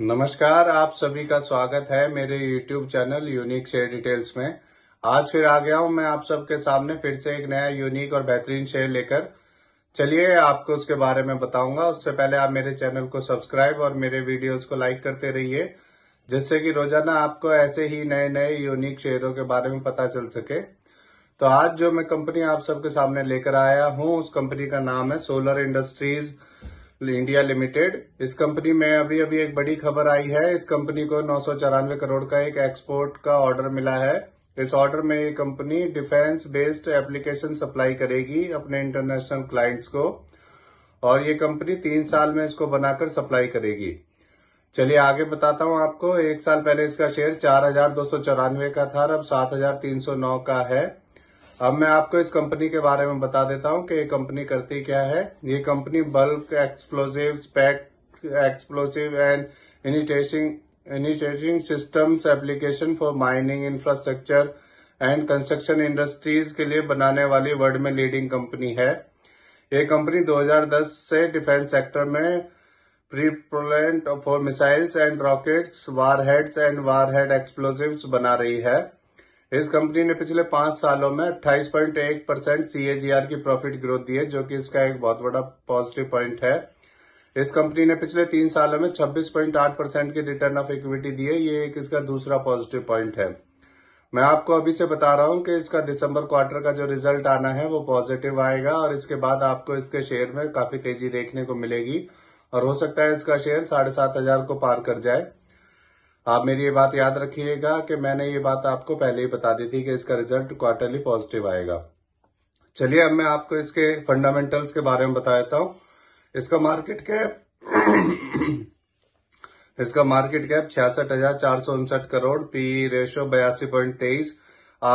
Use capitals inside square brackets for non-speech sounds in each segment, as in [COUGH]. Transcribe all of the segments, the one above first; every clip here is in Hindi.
नमस्कार आप सभी का स्वागत है मेरे YouTube channel unique share details में आज फिर आ गया हूं मैं आप सबके सामने फिर से एक नया यूनिक और बेहतरीन शेयर लेकर चलिए आपको उसके बारे में बताऊंगा उससे पहले आप मेरे चैनल को सब्सक्राइब और मेरे वीडियोस को लाइक करते रहिए जिससे कि रोजाना आपको ऐसे ही नए नए यूनिक शेयरों के बारे में पता चल सके तो आज जो मैं कंपनी आप सबके सामने लेकर आया हूं उस कंपनी का नाम है सोलर इंडस्ट्रीज़ इंडिया लिमिटेड इस कंपनी में अभी अभी एक बड़ी खबर आई है इस कंपनी को नौ करोड़ का एक एक्सपोर्ट का ऑर्डर मिला है इस ऑर्डर में ये company defence based application supply करेगी अपने इंटरनेशनल क्लाइंट्स को और ये कंपनी तीन साल में इसको बनाकर सप्लाई करेगी चलिए आगे बताता हूं आपको एक साल पहले इसका शेयर चार हजार दो सौ चौरानवे का था अब सात हजार तीन सौ नौ का है अब मैं आपको इस कंपनी के बारे में बता देता हूँ कि ये कंपनी करती क्या है ये company bulk explosive pack explosive and initiating initiating systems application for mining infrastructure and construction industries के लिए बनाने वाली वर्ल्ड में लीडिंग कंपनी है ये कंपनी 2010 से डिफेंस सेक्टर में propellant for missiles and rockets warheads and warhead explosives बना रही है इस कंपनी ने पिछले पांच सालों में अट्ठाईस पॉइंट एक परसेंट सीएजीआर की प्रॉफिट ग्रोथ दी है जो कि इसका एक बहुत बड़ा पॉजिटिव पॉइंट है इस कंपनी ने पिछले तीन सालों में 26.8 परसेंट की रिटर्न ऑफ इक्विटी दी है ये एक इसका दूसरा पॉजिटिव पॉइंट है मैं आपको अभी से बता रहा हूं कि इसका दिसंबर क्वार्टर का जो रिजल्ट आना है वो पॉजिटिव आएगा और इसके बाद आपको इसके शेयर में काफी तेजी देखने को मिलेगी और हो सकता है इसका शेयर साढ़े सात हजार को पार कर जाए आप मेरी ये बात याद रखिएगा कि मैंने ये बात आपको पहले ही बता दी थी कि इसका रिजल्ट क्वार्टरली पॉजिटिव आएगा चलिए अब मैं आपको इसके फंडामेंटल्स के बारे में बता देता हूँ इसका मार्केट कैप [COUGHS] इसका मार्केट कैप छियासठ हजार चार सौ उनसठ करोड़ पीई रेशो e बयासी पॉइंट तेईस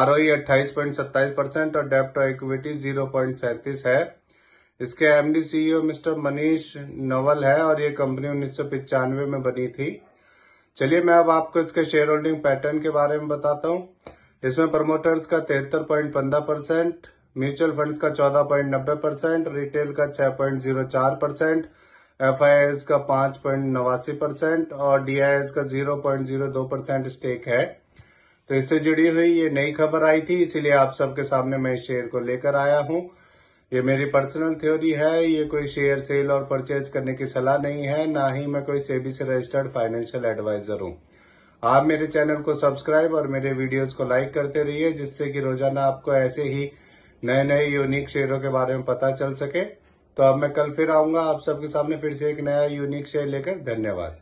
आर e अट्ठाईस पॉइंट सत्ताईस परसेंट और डेप्ट इक्विटी जीरो सैंतीस है इसके MD CEO e mister Manish Nuwal है और ये कंपनी उन्नीस सौ पिचानवे में बनी थी चलिए मैं अब आपको इसके शेयर होल्डिंग पैटर्न के बारे में बताता हूँ इसमें प्रमोटर्स का तिहत्तर पॉइंट पंद्रह परसेंट म्यूचुअल फंड का चौदह पॉइंट नब्बे परसेंट रिटेल का छह पॉइंट जीरो चार परसेंट एफ आई एस का पांच पॉइंट नवासी परसेंट और डी आई एस का जीरो पॉइंट जीरो दो परसेंट स्टेक है तो इससे जुड़ी हुई ये नई खबर आई थी इसीलिए आप सबके सामने मैं इस शेयर को लेकर आया हूँ ये मेरी पर्सनल थ्योरी है ये कोई शेयर सेल और परचेज करने की सलाह नहीं है ना ही मैं कोई सेबी से रजिस्टर्ड फाइनेंशियल एडवाइजर हूँ आप मेरे चैनल को सब्सक्राइब और मेरे वीडियोस को लाइक करते रहिए जिससे कि रोजाना आपको ऐसे ही नए नए यूनिक शेयरों के बारे में पता चल सके तो अब मैं कल फिर आऊंगा आप सबके सामने फिर से एक नया यूनिक शेयर लेकर धन्यवाद